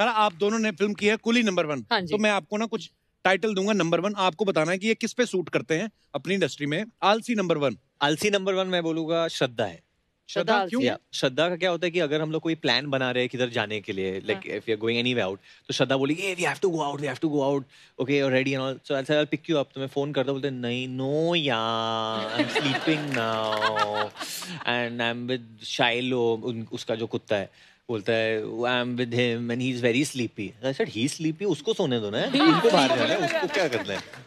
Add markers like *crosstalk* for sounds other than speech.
सारा आप दोनों ने फिल्म की है कुली नंबर वन हाँ तो मैं आपको ना कुछ टाइटल दूंगा नंबर वन आपको बताना है कि ये किस पे सूट करते हैं अपनी इंडस्ट्री में आलसी नंबर वन आलसी नंबर वन मैं बोलूंगा श्रद्धा है श्रद्धा क्यों श्रद्धा का क्या होता है कि अगर हम लोग कोई प्लान बना रहे हैं किधर जाने के लिए like if you going anyway out तो श्रद्धा बोली uh we have to go out we have to go out okay और ready and all so I will pick you up तो मैं फोन करता बोलते नहीं no yeah I am sleeping now and I am with Shiloh उसका जो कुत्ता है बोलता है I am with him and he is very sleepy sir he sleepy उसको सोने दो ना *laughs* उनको बाहर जाना है उसको क्या करना है